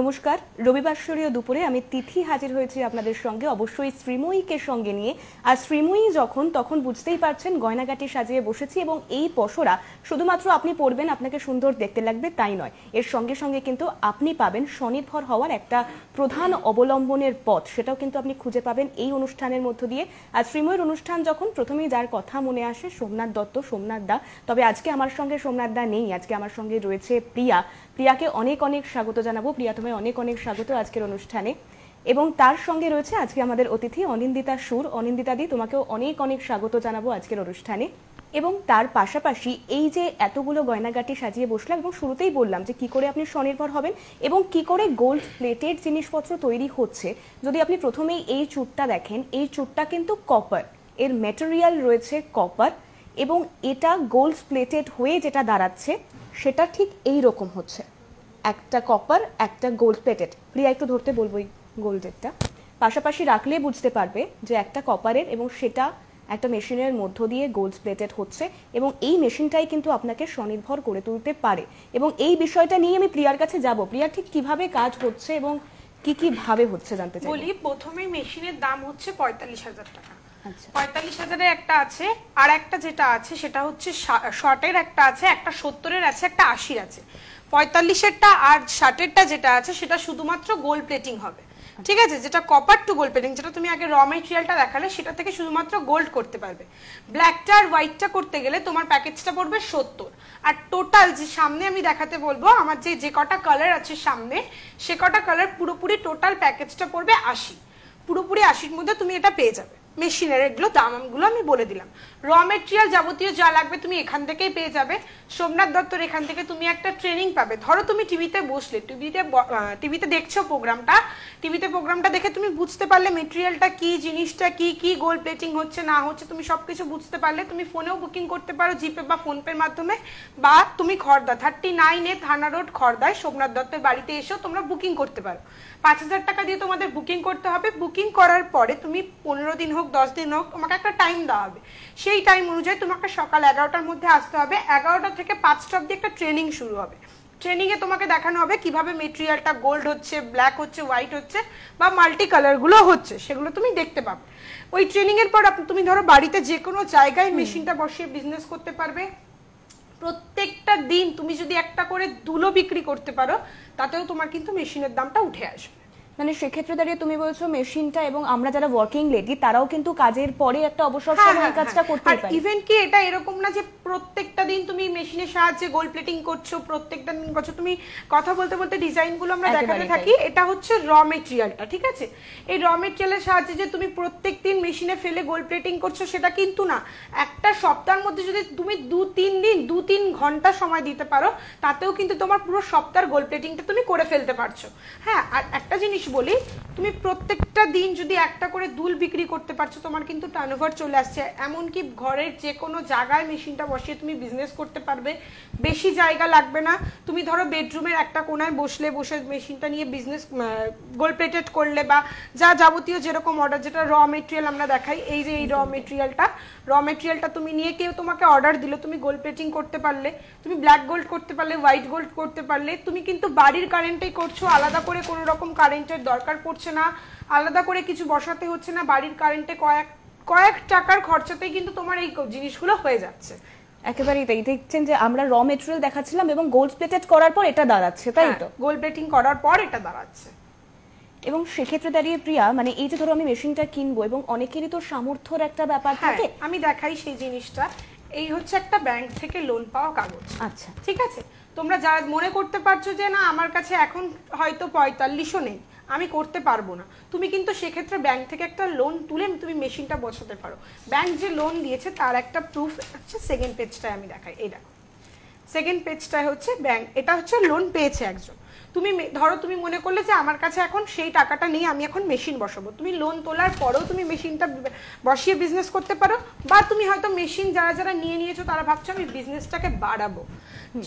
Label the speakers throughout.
Speaker 1: নমস্কার রবিবার শরীয় দুপুরে আমি তিথি হাজির হয়েছি আপনাদের সঙ্গে অবশ্যই শ্রীময়ীকে সঙ্গে নিয়ে আর শ্রীময়ী যখন তখন বুঝতেই পারছেন গয়নাগাটি সাজিয়ে বসেছি এবং এই পশরা শুধুমাত্র আপনি পরবেন আপনাকে সুন্দর দেখতে লাগবে তাই নয় এর সঙ্গে সঙ্গে কিন্তু আপনি পাবেন স্বনির্ভর হওয়ার একটা প্রধান অবলম্বনের পথ সেটাও কিন্তু আপনি খুঁজে পাবেন এই অনুষ্ঠানের মধ্য দিয়ে আর শ্রীময়ীর অনুষ্ঠান যখন প্রথমেই যার কথা মনে আসে সোমনাথ দত্ত সোমনাথ দা তবে আজকে আমার সঙ্গে সোমনাথ দা নেই আজকে আমার সঙ্গে রয়েছে প্রিয়া প্রিয়াকে অনেক অনেক স্বাগত জানাবো প্রিয়া তোমায় অনেক অনেক স্বাগত আজকের অনুষ্ঠানে এবং তার সঙ্গে রয়েছে আজকে আমাদের অতিথি অনিন্দিতা সুর অনিন্দিতা দি তোমাকেও অনেক অনেক স্বাগত জানাবো আজকের অনুষ্ঠানে এবং তার পাশাপাশি এই যে এতগুলো গয়নাগাটি সাজিয়ে বসলাম এবং শুরুতেই বললাম যে কি করে আপনি স্বনির্ভর হবেন এবং কি করে গোল্ড প্লেটেড জিনিসপত্র তৈরি হচ্ছে যদি আপনি প্রথমেই এই চুটটা দেখেন এই চুটটা কিন্তু কপার এর ম্যাটেরিয়াল রয়েছে কপার এবং এটা গোল্ড প্লেটেড হয়ে যেটা দাঁড়াচ্ছে সেটা ঠিক এই রকম হচ্ছে একটা কপার একটা গোল্ড প্লেটেড প্রিয়া একটু ধরতে বলবোই গোল্ডেরটা পাশাপাশি রাখলে বুঝতে পারবে যে একটা কপারের এবং সেটা একটা মেশিনের মধ্য দিয়ে গোল্ড প্লেটেড হচ্ছে এবং এই মেশিনটাই কিন্তু আপনাকে স্বনির্ভর করে তুলতে পারে এবং এই বিষয়টা নিয়ে আমি প্রিয়ার কাছে যাব প্রিয়া ঠিক কিভাবে কাজ হচ্ছে এবং কি কি ভাবে হচ্ছে জানতে চাই বলি
Speaker 2: প্রথমে মেশিনের দাম হচ্ছে পঁয়তাল্লিশ হাজার টাকা আচ্ছা। পঁয়তাল্লিশ হাজারের একটা আছে আর একটা যেটা আছে সেটা হচ্ছে শর্টের একটা আছে একটা সত্তরের আছে একটা আশির আছে পঁয়তাল্লিশেরটা আর ষাটেরটা যেটা আছে সেটা শুধুমাত্র গোল্ড প্লেটিং হবে ঠিক আছে যেটা কপার টু গোল্ড পেন্টিং যেটা তুমি আগে র মেটেরিয়ালটা দেখালে সেটা থেকে শুধুমাত্র গোল্ড করতে পারবে ব্ল্যাকটা আর হোয়াইটটা করতে গেলে তোমার প্যাকেজটা পড়বে সত্তর আর টোটাল যে সামনে আমি দেখাতে বলবো আমার যে যে কটা কালার আছে সামনে সে কটা কালার পুরোপুরি টোটাল প্যাকেজটা পড়বে আশি পুরোপুরি আশির মধ্যে তুমি এটা পেয়ে যাবে মেশিনের এগুলো দামগুলো আমি বলে দিলাম র মেটেরিয়াল যাবতীয় যা লাগবে তুমি এখান থেকেই পেয়ে যাবে সোমনাথ দত্তর এখান থেকে তুমি একটা ট্রেনিং পাবে ধরো তুমি টিভিতে বসলে টিভিতে টিভিতে দেখছো প্রোগ্রামটা টিভিতে প্রোগ্রামটা দেখে তুমি বুঝতে পারলে মেটেরিয়ালটা কি জিনিসটা কি কি গোল প্লেটিং হচ্ছে না হচ্ছে তুমি সব কিছু বুঝতে পারলে তুমি ফোনেও বুকিং করতে পারো জিপে বা ফোনপের মাধ্যমে বা তুমি খর্দা থার্টি নাইনে থানা রোড খর্দায় সোমনাথ দত্তের বাড়িতে এসেও তোমরা বুকিং করতে পারো পাঁচ হাজার টাকা দিয়ে তোমাদের বুকিং করতে হবে বুকিং করার পরে তুমি পনেরো দিন হোক দশ দিন হোক তোমাকে একটা টাইম দেওয়া হবে সেই টাইম অনুযায়ী তোমাকে সকাল এগারোটার মধ্যে আসতে হবে এগারোটা থেকে পাঁচটা অব্দি একটা ট্রেনিং শুরু হবে ট্রেনিংয়ে তোমাকে দেখানো হবে কিভাবে মেটেরিয়ালটা গোল্ড হচ্ছে ব্ল্যাক হচ্ছে হোয়াইট হচ্ছে বা মাল্টি কালারগুলো হচ্ছে সেগুলো তুমি দেখতে পাবে ওই ট্রেনিংয়ের পর তুমি ধরো বাড়িতে যে কোনো জায়গায় মেশিনটা বসিয়ে বিজনেস করতে পারবে প্রত্যেকটা দিন তুমি যদি একটা করে দুলো বিক্রি করতে পারো তাতেও তোমার কিন্তু মেশিনের দামটা উঠে আসবে
Speaker 1: মানে সেক্ষেত্রে দাঁড়িয়ে তুমি বলছো মেশিনটা এবং আমরা যারা ওয়ার্কিং লেডি তারাও
Speaker 2: কিন্তু কাজের পরে একটা অবসর হ্যাঁ, সময় হ্যাঁ, কাজটা করতে পারি ইভেন কি এটা এরকম না যে প্রত্যেকটা দিন তুমি মেশিনের সাহায্যে গোল প্লেটিং করছো প্রত্যেকটা দিন করছো তুমি কথা বলতে বলতে ডিজাইন গুলো আমরা দেখাতে থাকি এটা হচ্ছে র মেটেরিয়ালটা ঠিক আছে এই র মেটেরিয়ালের সাহায্যে যে তুমি প্রত্যেক দিন মেশিনে ফেলে গোল প্লেটিং করছো সেটা কিন্তু না একটা সপ্তাহের মধ্যে যদি তুমি দু তিন দিন দু তিন ঘন্টা সময় দিতে পারো তাতেও কিন্তু তোমার পুরো সপ্তাহের গোল প্লেটিংটা তুমি করে ফেলতে পারছো হ্যাঁ আর একটা জিনিস বলি তুমি প্রত্যেকটা দিন যদি একটা করে দুল বিক্রি করতে পারছো তোমার কিন্তু টার্নওভার চলে আসছে এমনকি ঘরের যে কোনো জায়গায় মেশিনটা বসিয়ে তুমি বিজনেস করতে পারবে বেশি জায়গা লাগবে না তুমি ধরো বেডরুমের একটা কোনায় বসলে বসে মেশিনটা নিয়ে বিজনেস গোল প্লেটেড করলে বা যা যাবতীয় যেরকম অর্ডার যেটা র মেটেরিয়াল আমরা দেখাই এই যে এই র মেটেরিয়ালটা র মেটেরিয়ালটা তুমি নিয়ে কেউ তোমাকে অর্ডার দিল তুমি গোল্ড প্লেটিং করতে পারলে তুমি ব্ল্যাক গোল্ড করতে পারলে হোয়াইট গোল্ড করতে পারলে তুমি কিন্তু বাড়ির কারেন্টেই করছো আলাদা করে কোনো রকম কারেন্টের দরকার পড়ছে না আলাদা করে কিছু বসাতে হচ্ছে না বাড়ির কারেন্টে কয়েক কয়েক টাকার খরচাতেই কিন্তু তোমার এই জিনিসগুলো হয়ে যাচ্ছে
Speaker 1: একেবারেই তাই দেখছেন যে আমরা র মেটেরিয়াল দেখাচ্ছিলাম এবং গোল্ড প্লেটেড করার পর এটা দাঁড়াচ্ছে তাই হ্যাঁ, তো গোল্ড প্লেটিং করার
Speaker 2: পর এটা দাঁড়াচ্ছে
Speaker 1: এবং সেক্ষেত্রে দাঁড়িয়ে প্রিয়া মানে এই যে ধরো আমি মেশিনটা কিনবো এবং অনেকেরই তো
Speaker 2: সামর্থ্যর একটা ব্যাপার হ্যাঁ, থাকে আমি দেখাই সেই জিনিসটা এই হচ্ছে একটা ব্যাংক থেকে লোন পাওয়া কাগজ আচ্ছা ঠিক আছে তোমরা যারা মনে করতে পারছো যে না আমার কাছে এখন হয়তো পঁয়তাল্লিশও নেই আমি করতে পারবো না তুমি কিন্তু সেক্ষেত্রে ব্যাংক থেকে একটা লোন তুলে তুমি মেশিনটা বসাতে পারো ব্যাংক যে লোন দিয়েছে তার একটা প্রুফ হচ্ছে সেকেন্ড পেজটায় আমি দেখাই এই দেখো সেকেন্ড পেজটায় হচ্ছে ব্যাংক এটা হচ্ছে লোন পেয়েছে একজন তুমি ধরো তুমি মনে করলে যে আমার কাছে এখন সেই টাকাটা নেই আমি এখন মেশিন বসাবো তুমি লোন তোলার পরেও তুমি মেশিনটা বসিয়ে বিজনেস করতে পারো বা তুমি হয়তো মেশিন যারা যারা নিয়ে নিয়েছো তারা ভাবছো আমি বিজনেসটাকে বাড়াবো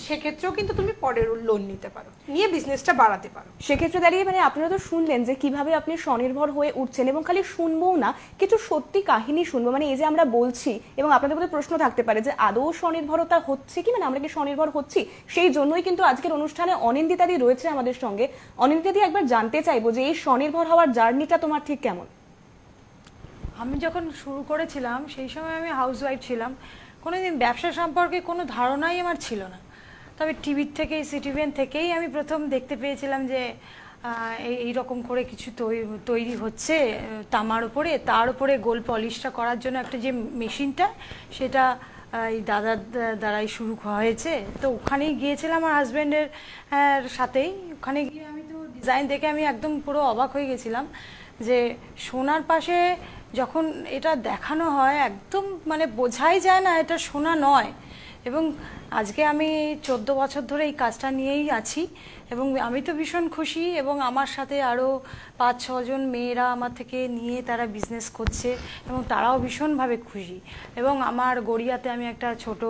Speaker 2: সেক্ষেত্রেও কিন্তু তুমি পরের লোন নিতে পারো নিয়ে বিজনেসটা বাড়াতে পারো সেক্ষেত্রে
Speaker 1: দাঁড়িয়ে মানে আপনারা তো শুনলেন যে কিভাবে আপনি স্বনির্ভর হয়ে উঠছেন এবং খালি শুনবও না কিছু সত্যি কাহিনী শুনবো মানে এই যে আমরা বলছি এবং আপনাদের মধ্যে প্রশ্ন থাকতে পারে যে আদৌ স্বনির্ভরতা হচ্ছে কি মানে আমরা কি স্বনির্ভর হচ্ছি সেই জন্যই কিন্তু আজকের অনুষ্ঠানে অনিন্দিতাদি রয়েছে রয়েছে আমাদের সঙ্গে দিয়ে একবার জানতে চাইবো যে এই স্বনির্ভর হওয়ার জার্নিটা তোমার ঠিক কেমন
Speaker 3: আমি যখন শুরু করেছিলাম সেই সময় আমি হাউসওয়াইফ ছিলাম কোনোদিন ব্যবসা সম্পর্কে কোনো ধারণাই আমার ছিল না তবে টিভির থেকে সিটিভেন থেকেই আমি প্রথম দেখতে পেয়েছিলাম যে এই রকম করে কিছু তৈরি হচ্ছে তামার উপরে তার উপরে গোল পলিশটা করার জন্য একটা যে মেশিনটা সেটা এই দাদার দ্বারাই শুরু হয়েছে তো ওখানেই গিয়েছিলাম আমার হাজব্যান্ডের সাথেই ওখানে গিয়ে আমি তো ডিজাইন দেখে আমি একদম পুরো অবাক হয়ে গেছিলাম যে সোনার পাশে যখন এটা দেখানো হয় একদম মানে বোঝাই যায় না এটা সোনা নয় এবং আজকে আমি চোদ্দ বছর ধরে এই কাজটা নিয়েই আছি এবং আমি তো ভীষণ খুশি এবং আমার সাথে আরও পাঁচ ছজন মেয়েরা আমার থেকে নিয়ে তারা বিজনেস করছে এবং তারাও ভীষণভাবে খুশি এবং আমার গড়িয়াতে আমি একটা ছোট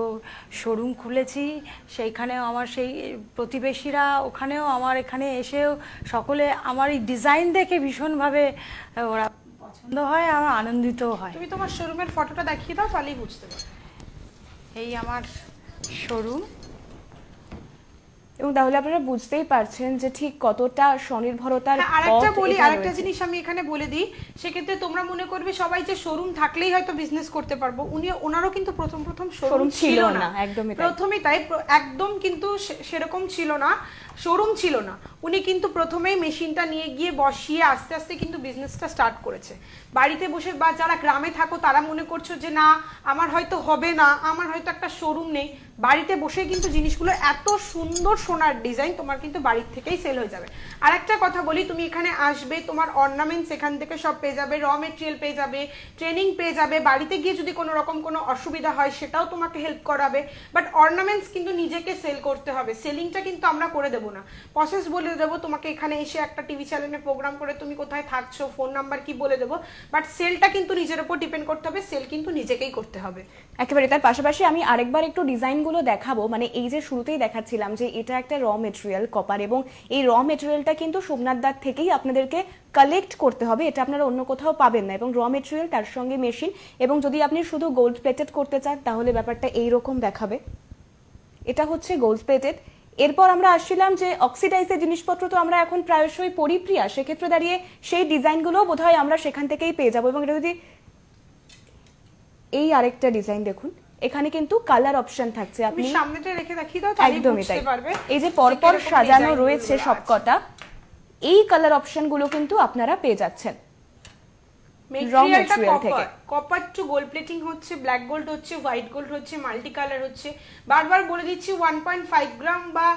Speaker 3: শোরুম খুলেছি সেইখানেও আমার সেই প্রতিবেশীরা ওখানেও আমার এখানে এসেও সকলে আমার এই ডিজাইন দেখে ভীষণভাবে ওরা পছন্দ হয় আমার আনন্দিতও হয় তুমি তোমার শোরুমের ফটোটা দেখিয়ে দাও তাহলেই বুঝতে পারো এই আমার
Speaker 1: শোরুম এবং তাহলে আপনারা বুঝতেই পারছেন যে ঠিক কতটা
Speaker 2: স্বনির্ভরতার
Speaker 1: হ্যাঁ, আরেকটা বলি আরেকটা জিনিস
Speaker 2: আমি এখানে বলে দিই সেক্ষেত্রে তোমরা মনে করবে সবাই যে শোরুম থাকলেই হয়তো বিজনেস করতে পারবো উনি ওনারও কিন্তু প্রথম প্রথম শোরুম ছিল না একদমই প্রথমেই তাই একদম কিন্তু সেরকম ছিল না শোরুম ছিল না উনি কিন্তু প্রথমেই মেশিনটা নিয়ে গিয়ে বসিয়ে আস্তে আস্তে কিন্তু বিজনেসটা স্টার্ট করেছে বাড়িতে বসে বা যারা গ্রামে থাকো তারা মনে করছো যে না আমার হয়তো হবে না আমার হয়তো একটা শোরুম নেই বাড়িতে বসে কিন্তু জিনিসগুলো এত সুন্দর সোনার ডিজাইন তোমার কিন্তু বাড়ির থেকেই সেল হয়ে যাবে আর একটা কথা বলি তুমি এখানে আসবে তোমার অর্নামেন্টস এখান থেকে সব পেয়ে যাবে র মেটেরিয়াল পেয়ে যাবে ট্রেনিং পেয়ে যাবে বাড়িতে গিয়ে যদি কোনো রকম কোনো অসুবিধা হয় সেটাও তোমাকে হেল্প করাবে বাট অর্নামেন্টস কিন্তু নিজেকে সেল করতে হবে সেলিংটা কিন্তু আমরা করে দেবো না প্রসেস বলে বলে দেবো তোমাকে এখানে এসে একটা টিভি চ্যানেলে প্রোগ্রাম করে তুমি কোথায় থাকছো ফোন নাম্বার কি বলে দেবো বাট সেলটা কিন্তু নিজের ওপর ডিপেন্ড করতে হবে সেল কিন্তু নিজেকেই করতে হবে
Speaker 1: একেবারে তার পাশাপাশি আমি আরেকবার একটু ডিজাইনগুলো দেখাবো মানে এই যে শুরুতেই দেখাচ্ছিলাম যে এটা একটা র মেটেরিয়াল কপার এবং এই র মেটেরিয়ালটা কিন্তু সোমনাথ দার থেকেই আপনাদেরকে কালেক্ট করতে হবে এটা আপনারা অন্য কোথাও পাবেন না এবং র মেটেরিয়াল তার সঙ্গে মেশিন এবং যদি আপনি শুধু গোল্ড প্লেটেড করতে চান তাহলে ব্যাপারটা এইরকম দেখাবে এটা হচ্ছে গোল্ড প্লেটেড এরপর আমরা আসছিলাম যে অক্সিডাইজের জিনিসপত্র তো আমরা এখন প্রায়শই পরিপ্রিয়া সেক্ষেত্রে দাঁড়িয়ে সেই ডিজাইনগুলো হয় আমরা সেখান থেকেই পেয়ে যাবো এবং এটা যদি এই আরেকটা ডিজাইন দেখুন এখানে কিন্তু কালার অপশন থাকছে আপনি
Speaker 2: সামনেটা রেখে দেখি তো একদমই তাই এই যে পরপর সাজানো রয়েছে
Speaker 1: সবকটা এই কালার অপশন গুলো কিন্তু আপনারা পেয়ে যাচ্ছেন
Speaker 2: মেটেরিয়ালটা কপার থেকে কপার টু গোল্ড প্লেটিং হচ্ছে ব্ল্যাক গোল্ড হচ্ছে হোয়াইট গোল্ড হচ্ছে মাল্টি কালার হচ্ছে বারবার বলে দিচ্ছি ওয়ান পয়েন্ট ফাইভ গ্রাম বা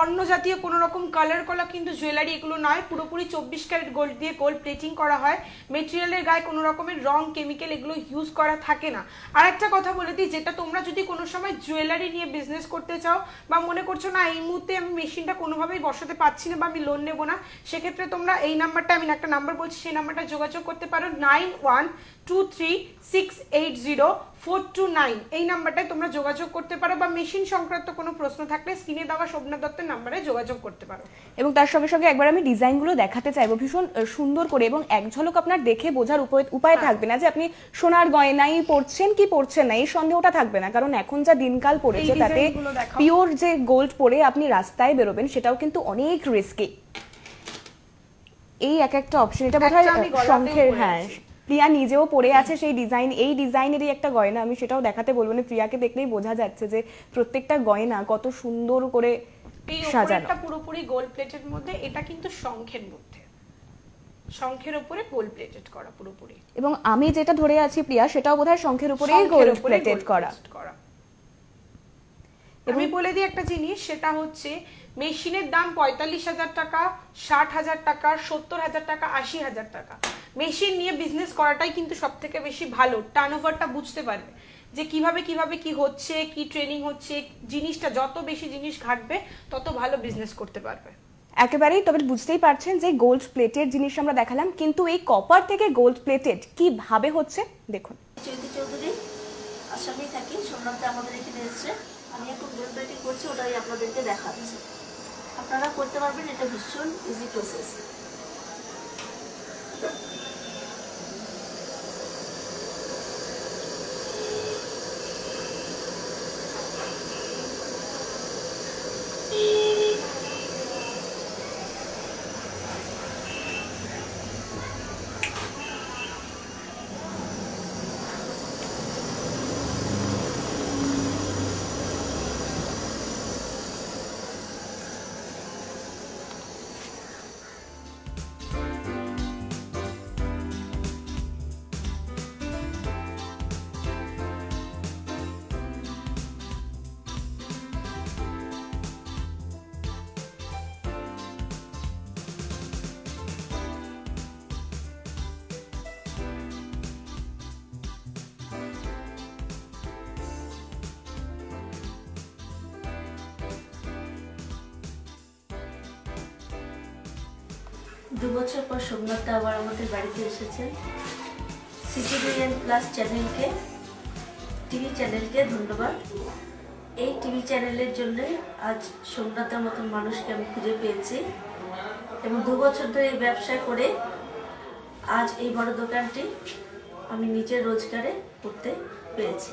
Speaker 2: অন্য জাতীয় কোনো রকম কালার কলা কিন্তু জুয়েলারি এগুলো নয় পুরোপুরি চব্বিশ ক্যারেট গোল্ড দিয়ে গোল্ড প্লেটিং করা হয় মেটেরিয়ালের গায়ে কোনো রকমের রং কেমিক্যাল এগুলো ইউজ করা থাকে না আর একটা কথা বলে দিই যেটা তোমরা যদি কোনো সময় জুয়েলারি নিয়ে বিজনেস করতে চাও বা মনে করছো না এই মুহূর্তে আমি মেশিনটা কোনোভাবেই বসাতে পারছি না বা আমি লোন নেবো না সেক্ষেত্রে তোমরা এই নাম্বারটা আমি একটা নাম্বার বলছি সেই নাম্বারটা যোগাযোগ করতে পারো নাইন ওয়ান টু এই নাম্বারটায় তোমরা যোগাযোগ করতে পারো বা মেশিন সংক্রান্ত কোনো প্রশ্ন থাকলে স্ক্রিনে দেওয়া শোভনা দত্তের নাম্বারে যোগাযোগ করতে পারো
Speaker 1: এবং তার সঙ্গে সঙ্গে একবার আমি ডিজাইনগুলো দেখাতে চাইবো ভীষণ সুন্দর করে এবং এক ঝলক আপনার দেখে বোঝার উপায় হ্যাঁ। থাকবে না যে আপনি সোনার গয়নাই পড়ছেন কি পড়ছেন না এই সন্দেহটা থাকবে না কারণ এখন যা দিনকাল পড়েছে তাতে পিওর যে গোল্ড পরে আপনি রাস্তায় বেরোবেন সেটাও কিন্তু অনেক রিস্কি এই এক একটা অপশন এটা বোধহয় সংখ্যের হ্যাঁ প্রিয়া নিজেও পড়ে আছে সেই ডিজাইন এই ডিজাইনেরই একটা গয়না আমি সেটাও দেখাতে বলবো না প্রিয়াকে দেখলেই বোঝা যাচ্ছে যে প্রত্যেকটা গয়না কত সুন্দর করে সাজানো এটা
Speaker 2: পুরোপুরি গোল্ড প্লেটের মধ্যে এটা কিন্তু শঙ্খের মধ্যে শঙ্খের উপরে গোল প্লেটেড করা পুরোপুরি
Speaker 1: এবং আমি যেটা ধরে আছি প্রিয়া সেটাও বোধহয় শঙ্খের উপরে গোল প্লেটেড করা
Speaker 2: আমি বলে দিই একটা জিনিস সেটা হচ্ছে মেশিনের দাম পঁয়তাল্লিশ হাজার টাকা ষাট হাজার টাকা সত্তর হাজার টাকা আশি হাজার টাকা মেশিন নিয়ে বিজনেস করাটাই কিন্তু সব থেকে বেশি ভালো টার্ন ওভারটা বুঝতে পারবে যে কিভাবে কিভাবে কি হচ্ছে কি ট্রেনিং হচ্ছে জিনিসটা যত বেশি জিনিস ঘাটবে তত ভালো বিজনেস করতে পারবে
Speaker 1: একেবারেই তবে বুঝতেই পারছেন যে গোল্ড প্লেটেড জিনিস আমরা দেখালাম কিন্তু এই কপার থেকে গোল্ড প্লেটেড কিভাবে হচ্ছে
Speaker 2: দেখুন চৈতি চৌধুরী আসামি থাকি সম্রাটটা আমাদের এখানে এসছে আমি এখন গোল্ড প্লেটিং করছি ওটাই আপনাদেরকে দেখাচ্ছি আপনারা করতে পারবেন এটা ভীষণ ইজি প্রসেস দু বছর পর সোমনাথ আবার আমাদের বাড়িতে এসেছেন সিটিভিএন প্লাস চ্যানেলকে টিভি চ্যানেলকে ধন্যবাদ এই টিভি
Speaker 3: চ্যানেলের জন্য আজ সোমনাথের মতন মানুষকে আমি খুঁজে পেয়েছি এবং দু বছর ধরে এই ব্যবসা করে আজ এই বড় দোকানটি আমি নিজের রোজগারে করতে পেরেছি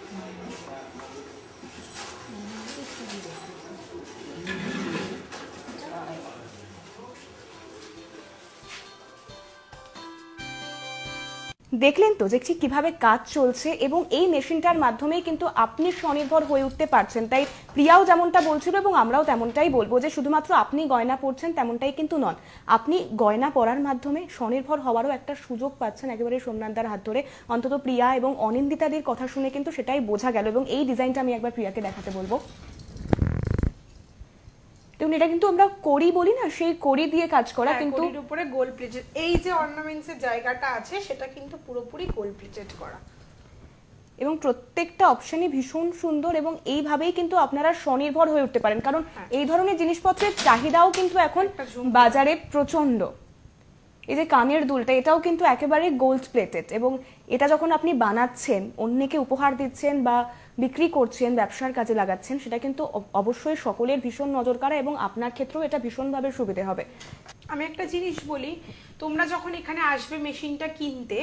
Speaker 1: দেখলেন তো যে ঠিক কীভাবে কাজ চলছে এবং এই মেশিনটার মাধ্যমেই কিন্তু আপনি স্বনির্ভর হয়ে উঠতে পারছেন তাই প্রিয়াও যেমনটা বলছিল এবং আমরাও তেমনটাই বলবো যে শুধুমাত্র আপনি গয়না পরছেন তেমনটাই কিন্তু নন আপনি গয়না পরার মাধ্যমে স্বনির্ভর হওয়ারও একটা সুযোগ পাচ্ছেন একেবারে সোমনাথদার হাত ধরে অন্তত প্রিয়া এবং অনিন্দিতাদের কথা শুনে কিন্তু সেটাই বোঝা গেল এবং এই ডিজাইনটা আমি একবার প্রিয়াকে দেখাতে বলবো দেখুন এটা কিন্তু আমরা করি বলি না সেই করি দিয়ে কাজ করা হ্যাঁ, কিন্তু
Speaker 2: উপরে গোল প্লেটেড এই যে অর্নামেন্টসের জায়গাটা আছে সেটা কিন্তু পুরোপুরি গোল প্লেটেড করা
Speaker 1: এবং প্রত্যেকটা অপশনই ভীষণ সুন্দর এবং এইভাবেই কিন্তু আপনারা স্বনির্ভর হয়ে উঠতে পারেন কারণ হ্যাঁ। এই ধরনের জিনিসপত্রের চাহিদাও কিন্তু এখন বাজারে প্রচন্ড এই যে কানের দুলটা এটাও কিন্তু একেবারে গোল্ড প্লেটেড এবং এটা যখন আপনি বানাচ্ছেন অন্যকে উপহার দিচ্ছেন বা বিক্রি করছেন ব্যবসার কাজে লাগাচ্ছেন সেটা কিন্তু অবশ্যই সকলের ভীষণ নজর কাড়া এবং আপনার ক্ষেত্রেও এটা ভীষণভাবে সুবিধে হবে
Speaker 2: আমি একটা জিনিস বলি তোমরা যখন এখানে আসবে মেশিনটা কিনতে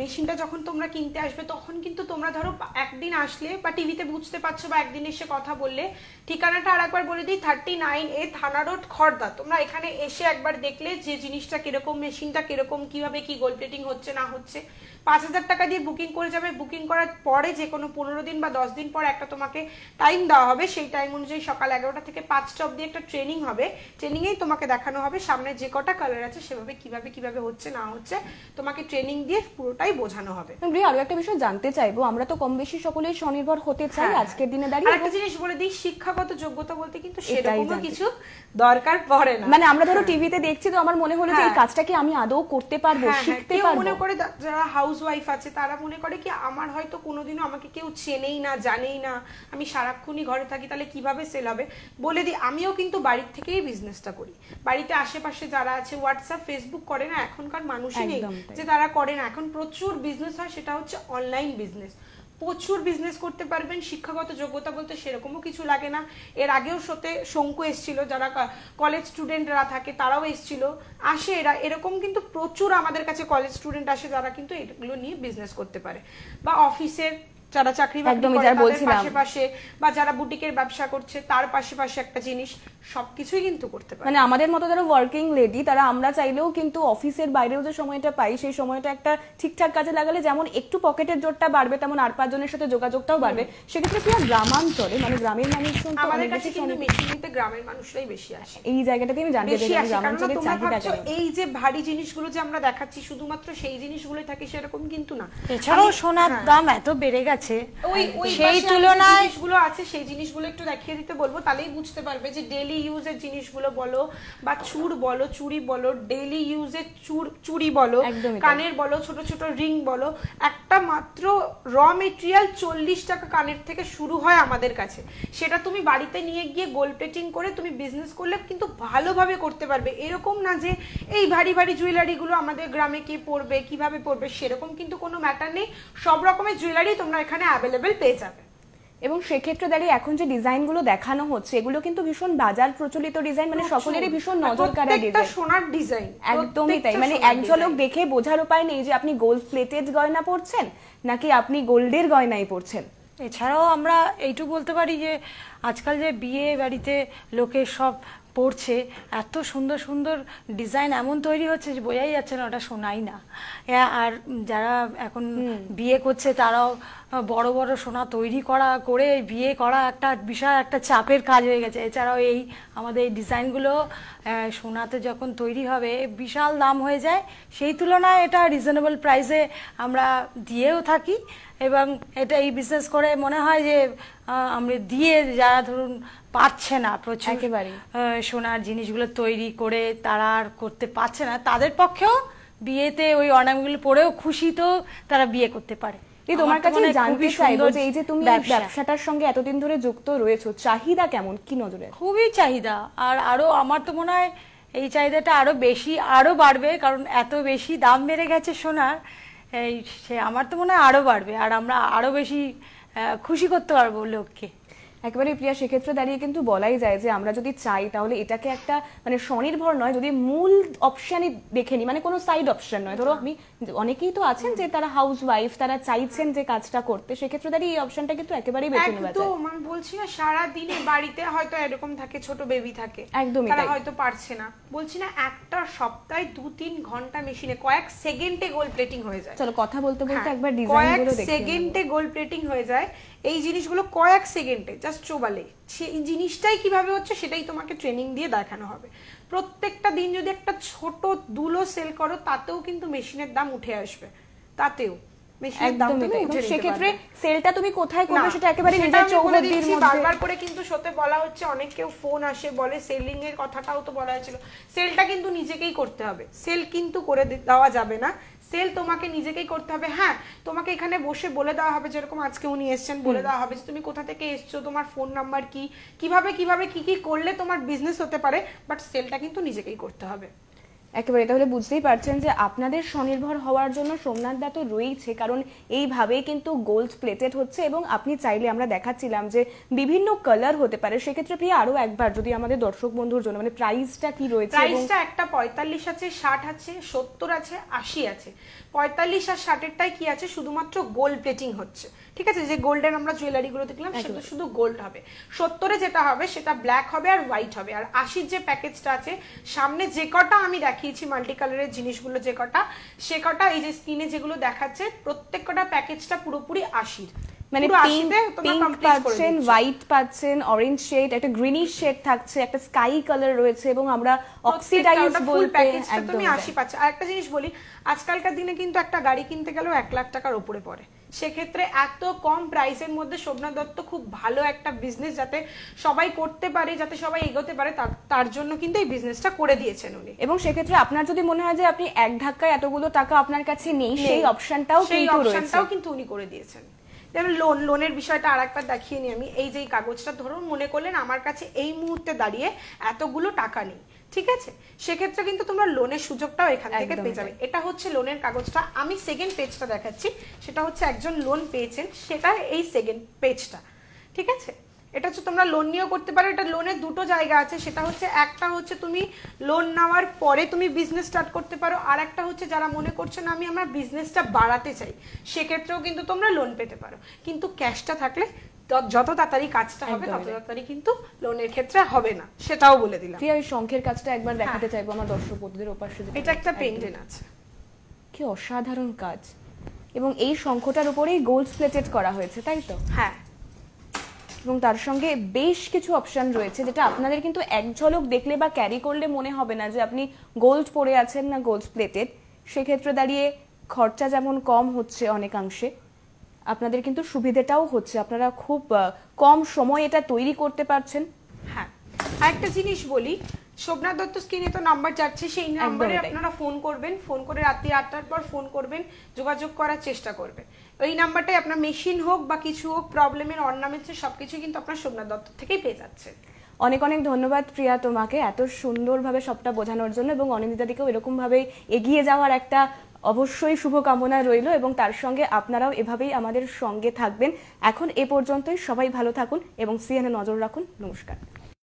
Speaker 2: মেশিনটা যখন তোমরা কিনতে আসবে তখন কিন্তু তোমরা ধরো একদিন আসলে বা টিভিতে বুঝতে পারছো বা একদিন এসে কথা বললে ঠিকানাটা আর একবার বলে দিই থার্টি নাইন এ থানা রোড খর্দা তোমরা এখানে এসে একবার দেখলে যে জিনিসটা কিরকম মেশিনটা কিরকম কিভাবে কি গোল প্লেটিং হচ্ছে না হচ্ছে পাঁচ হাজার টাকা দিয়ে বুকিং করে যাবে বুকিং করার পরে যে কোনো পনেরো দিন বা দশ দিন পর একটা তোমাকে টাইম দেওয়া হবে সেই টাইম অনুযায়ী সকাল এগারোটা থেকে পাঁচটা অব্দি একটা ট্রেনিং হবে ট্রেনিংয়েই তোমাকে দেখানো হবে সামনে যে কটা কালার আছে সেভাবে কিভাবে কিভাবে হচ্ছে না হচ্ছে তোমাকে ট্রেনিং দিয়ে পুরোটাই বোঝানো হবে
Speaker 1: আরো একটা বিষয় জানতে চাইবো আমরা তো কম বেশি সকলেই স্বনির্ভর হতে চাই হ্যাঁ। আজকের দিনে দাঁড়িয়ে একটা জিনিস
Speaker 2: বলে দিই শিক্ষাগত যোগ্যতা বলতে কিন্তু সেরকমও কিছু দরকার পড়ে না মানে আমরা ধরো
Speaker 1: টিভিতে দেখছি তো আমার মনে হলো যে এই হ্যাঁ। কাজটাকে আমি আদৌ
Speaker 2: করতে পারবো হ্যাঁ, শিখতে পারবো মনে করে যারা হাউস হাউসওয়াইফ আছে তারা মনে করে কি আমার হয়তো কোনোদিনও আমাকে কেউ চেনেই না জানেই না আমি সারাক্ষণই ঘরে থাকি তাহলে কিভাবে সেল হবে বলে দিই আমিও কিন্তু বাড়ির থেকেই বিজনেসটা করি বাড়িতে আশেপাশে যারা আছে হোয়াটসঅ্যাপ ফেসবুক করে না এখনকার মানুষই নেই যে তারা করে না এখন প্রচুর বিজনেস হয় সেটা হচ্ছে অনলাইন বিজনেস প্রচুর বিজনেস করতে পারবেন শিক্ষাগত যোগ্যতা বলতে সেরকমও কিছু লাগে না এর আগেও শোতে শঙ্কু এসছিল যারা কলেজ স্টুডেন্টরা থাকে তারাও এসছিল আসে এরা এরকম কিন্তু প্রচুর আমাদের কাছে কলেজ স্টুডেন্ট আসে যারা কিন্তু এগুলো নিয়ে বিজনেস করতে পারে বা অফিসের যারা চাকরি একদমই যারা বলছিলাম পাশে বা যারা বুটিকের ব্যবসা করছে তার পাশে পাশে একটা জিনিস সবকিছুই কিন্তু করতে পারে মানে আমাদের
Speaker 1: মতো যারা ওয়ার্কিং লেডি তারা আমরা চাইলেও কিন্তু অফিসের বাইরেও যে সময়টা পাই সেই সময়টা একটা ঠিকঠাক কাজে লাগালে যেমন একটু পকেটের জোরটা বাড়বে তেমন আর পাঁচজনের সাথে যোগাযোগটাও বাড়বে সেক্ষেত্রে পুরো গ্রামাঞ্চলে মানে গ্রামের মানুষজন আমাদের কাছে কিন্তু
Speaker 2: মেশিনিতে গ্রামের মানুষরাই বেশি আসে এই
Speaker 3: জায়গাটাতে আমি জানতে চাই গ্রামাঞ্চলে চাহিদাটা
Speaker 2: এই যে ভারী জিনিসগুলো যে আমরা দেখাচ্ছি শুধুমাত্র সেই জিনিসগুলোই থাকে সেরকম কিন্তু না এছাড়াও
Speaker 3: সোনার হ্যাঁ। দাম এত বেড়ে গেছে আছে সেই তুলনায়
Speaker 2: আছে সেই জিনিসগুলো একটু দেখিয়ে দিতে বলবো তাহলেই বুঝতে পারবে যে ডেলি ইউজের জিনিসগুলো বলো বা চুর বলো বলো ডেলি ইউজের চুর বলো কানের বলো ছোট ছোট রিং বলো একটা মাত্র র মেটেরিয়াল চল্লিশ টাকা কানের থেকে শুরু হয় আমাদের কাছে সেটা তুমি বাড়িতে নিয়ে গিয়ে গোল প্লেটিং করে তুমি বিজনেস করলে কিন্তু ভালোভাবে করতে পারবে এরকম না যে এই ভারী ভারী জুয়েলারিগুলো আমাদের গ্রামে কে পড়বে কিভাবে পড়বে সেরকম কিন্তু কোনো ম্যাটার নেই সব রকমের জুয়েলারি তোমরা এখানে অ্যাভেলেবেল পেয়ে যাবে
Speaker 1: এবং সেক্ষেত্রে দাঁড়িয়ে এখন যে ডিজাইনগুলো দেখানো হচ্ছে এগুলো কিন্তু ভীষণ বাজার প্রচলিত ডিজাইন মানে সকলেরই মানে ভীষণ নজর কাড়া ডিজাইন সোনার ডিজাইন একদমই তাই মানে এক ঝলক দেখে বোঝার উপায় নেই যে আপনি গোল্ড প্লেটেড গয়না পরছেন নাকি আপনি গোল্ডের গয়নাই
Speaker 3: পরছেন এছাড়াও আমরা এইটু বলতে পারি যে আজকাল যে বিয়ে বাড়িতে লোকে সব পড়ছে এত সুন্দর সুন্দর ডিজাইন এমন তৈরি হচ্ছে যে বোঝাই যাচ্ছে না ওটা শোনাই না আর যারা এখন বিয়ে করছে তারাও বড় বড় সোনা তৈরি করা করে বিয়ে করা একটা বিশাল একটা চাপের কাজ হয়ে গেছে এছাড়াও এই আমাদের এই ডিজাইনগুলো সোনাতে যখন তৈরি হবে বিশাল দাম হয়ে যায় সেই তুলনায় এটা রিজনেবল প্রাইসে আমরা দিয়েও থাকি এবং এটা এই বিজনেস করে মনে হয় যে আমরা দিয়ে যারা ধরুন পারছে না প্রচুর সোনার জিনিসগুলো তৈরি করে তারা আর করতে পারছে না তাদের পক্ষেও বিয়েতে ওই অর্নামেন্টগুলো পরেও খুশি তো তারা বিয়ে করতে পারে দি তোমার কাছে জানতে চাইবো যে এই যে তুমি ব্যবসাটার
Speaker 1: সঙ্গে এতদিন ধরে যুক্ত রয়েছো চাহিদা কেমন কি নজরে
Speaker 3: খুবই চাহিদা আর আরো আমার তো মনে হয় এই চাহিদাটা আরো বেশি আরো বাড়বে কারণ এত বেশি দাম বেড়ে গেছে সোনার এই সে আমার তো মনে হয় আরো বাড়বে আর আমরা আরো বেশি খুশি করতে পারবো লোককে একেবারে প্রিয়া সেক্ষেত্রে দাঁড়িয়ে কিন্তু বলাই যায় যে আমরা যদি
Speaker 1: চাই তাহলে এটাকে একটা মানে স্বনির্ভর নয় যদি মূল অপশানই দেখে নিই মানে কোনো সাইড অপশন নয় ধরো আমি অনেকেই তো আছেন যে তারা হাউস ওয়াইফ তারা চাইছেন যে কাজটা করতে সেক্ষেত্রে দাঁড়িয়ে এই অপশনটা কিন্তু একেবারেই বেছে নেওয়া যায়
Speaker 2: একদম আমি বলছি না সারা দিনে বাড়িতে হয়তো এরকম থাকে ছোট বেবি থাকে একদমই তারা হয়তো পারছে না বলছি না একটা সপ্তাহে দু তিন ঘন্টা মেশিনে কয়েক সেকেন্ডে গোল প্লেটিং হয়ে যায় চলো কথা বলতে বলতে হ্যাঁ, একবার ডিজাইনগুলো দেখি কয়েক সেকেন্ডে গোল প্লেটিং হয়ে যায় এই জিনিসগুলো কয়েক সেকেন্ডে জাস্ট চোবালে সেই জিনিসটাই কিভাবে হচ্ছে সেটাই তোমাকে ট্রেনিং দিয়ে দেখানো হবে প্রত্যেকটা দিন যদি একটা ছোট দুলো সেল করো তাতেও কিন্তু মেশিনের দাম উঠে আসবে তাতেও সেলটা কিন্তু নিজেকেই করতে হবে সেল কিন্তু করে দেওয়া যাবে না সেল তোমাকে নিজেকেই করতে হবে হ্যাঁ তোমাকে এখানে বসে বলে দেওয়া হবে যেরকম আজকে উনি এসছেন বলে দেওয়া হবে যে তুমি কোথা থেকে এসছো তোমার ফোন নাম্বার কি কিভাবে কিভাবে কি কি করলে তোমার বিজনেস হতে পারে বাট সেলটা কিন্তু নিজেকেই করতে হবে
Speaker 1: একেবারে তাহলে বুঝতেই পারছেন যে আপনাদের স্বনির্ভর হওয়ার জন্য সোমনাথ দা তো রয়েছে কারণ এইভাবেই কিন্তু গোল্ড প্লেটেড হচ্ছে এবং আপনি চাইলে আমরা দেখাচ্ছিলাম যে বিভিন্ন কালার হতে পারে সেক্ষেত্রে প্রিয়া আরো একবার যদি আমাদের
Speaker 2: দর্শক বন্ধুর জন্য মানে প্রাইসটা কি
Speaker 1: রয়েছে প্রাইসটা
Speaker 2: একটা পঁয়তাল্লিশ আছে ষাট আছে সত্তর আছে আশি আছে পঁয়তাল্লিশ আর ষাটেরটাই কি আছে শুধুমাত্র গোল্ড প্লেটিং হচ্ছে ঠিক আছে যে গোল্ডের আমরা জুয়েলারিগুলো দেখলাম সেটা শুধু গোল্ড হবে সত্তরে যেটা হবে সেটা ব্ল্যাক হবে আর হোয়াইট হবে আর আশির যে প্যাকেজটা আছে সামনে যে কটা আমি দেখি দেখিয়েছি মাল্টি কালারের জিনিসগুলো যে কটা সে কটা এই যে স্ক্রিনে যেগুলো দেখাচ্ছে প্রত্যেক কটা প্যাকেজটা পুরোপুরি আশির মানে পিঙ্ক পাচ্ছেন
Speaker 1: হোয়াইট পাচ্ছেন অরেঞ্জ শেড একটা গ্রিনিশ শেড থাকছে একটা স্কাই কালার রয়েছে এবং আমরা অক্সিডাইজ ফুল বলতে তুমি আশি
Speaker 2: পাচ্ছ আর একটা জিনিস বলি আজকালকার দিনে কিন্তু একটা গাড়ি কিনতে গেলেও এক লাখ টাকার উপরে পড়ে সেক্ষেত্রে এত কম প্রাইসের মধ্যে শোভনা দত্ত খুব ভালো একটা বিজনেস যাতে সবাই করতে পারে যাতে সবাই এগোতে পারে তার জন্য কিন্তু এই বিজনেসটা করে দিয়েছেন উনি এবং সেক্ষেত্রে আপনার যদি মনে হয় যে আপনি এক ধাক্কায় এতগুলো টাকা আপনার কাছে নেই সেই অপশনটাও সেই অপশনটাও কিন্তু উনি করে দিয়েছেন যেমন লোন লোনের বিষয়টা আর একবার দেখিয়ে নিই আমি এই যে কাগজটা ধরুন মনে করলেন আমার কাছে এই মুহূর্তে দাঁড়িয়ে এতগুলো টাকা নেই ঠিক আছে সেক্ষেত্রে কিন্তু তোমরা লোনের সুযোগটাও এখান থেকে পেয়ে যাবে এটা হচ্ছে লোনের কাগজটা আমি সেকেন্ড পেজটা দেখাচ্ছি সেটা হচ্ছে একজন লোন পেয়েছেন সেটা এই সেকেন্ড পেজটা ঠিক আছে এটা হচ্ছে তোমরা লোন নিয়েও করতে পারো এটা লোনের দুটো জায়গা আছে সেটা হচ্ছে একটা হচ্ছে তুমি লোন নেওয়ার পরে তুমি বিজনেস স্টার্ট করতে পারো আর একটা হচ্ছে যারা মনে করছে না আমি আমার বিজনেসটা বাড়াতে চাই সেক্ষেত্রেও কিন্তু তোমরা লোন পেতে পারো কিন্তু ক্যাশটা থাকলে যত তাড়াতাড়ি কাজটা হবে তত তাড়াতাড়ি কিন্তু লোনের ক্ষেত্রে হবে না সেটাও বলে দিলাম
Speaker 1: আমি শঙ্খের কাজটা একবার হ্যাঁ। দেখাতে চাইবো আমার দর্শক বন্ধুদের ওপাশে এটা একটা পেন্ডেন্ট আছে কি অসাধারণ কাজ এবং এই শঙ্খটার উপরেই গোল্ড প্লেটেড করা হয়েছে তাই তো হ্যাঁ এবং তার সঙ্গে বেশ কিছু অপশন রয়েছে যেটা আপনাদের কিন্তু এক ঝলক দেখলে বা ক্যারি করলে মনে হবে না যে আপনি গোল্ড পরে আছেন না গোল্ড প্লেটেড সেক্ষেত্রে দাঁড়িয়ে খরচা যেমন কম হচ্ছে অনেকাংশে আপনাদের কিন্তু সুবিধেটাও হচ্ছে আপনারা খুব কম সময় এটা তৈরি করতে পারছেন হ্যাঁ
Speaker 2: একটা জিনিস বলি শোভনা দত্ত স্ক্রিনে তো নাম্বার যাচ্ছে সেই নাম্বারে আপনারা ফোন করবেন ফোন করে রাত্রি আটটার পর ফোন করবেন যোগাযোগ করার চেষ্টা করবেন এই নাম্বারটাই আপনার মেশিন হোক বা কিছু হোক প্রবলেমের অর্নামেন্টসের সবকিছু কিন্তু আপনার শোভনা দত্ত থেকেই পেয়ে যাচ্ছেন
Speaker 1: অনেক অনেক ধন্যবাদ প্রিয়া তোমাকে এত সুন্দরভাবে সবটা বোঝানোর জন্য এবং অনিন্দিতাদিকেও এরকমভাবে এগিয়ে যাওয়ার একটা অবশ্যই শুভকামনা রইল এবং তার সঙ্গে আপনারাও এভাবেই আমাদের সঙ্গে থাকবেন এখন এ পর্যন্তই সবাই ভালো থাকুন এবং সিএনএ নজর রাখুন নমস্কার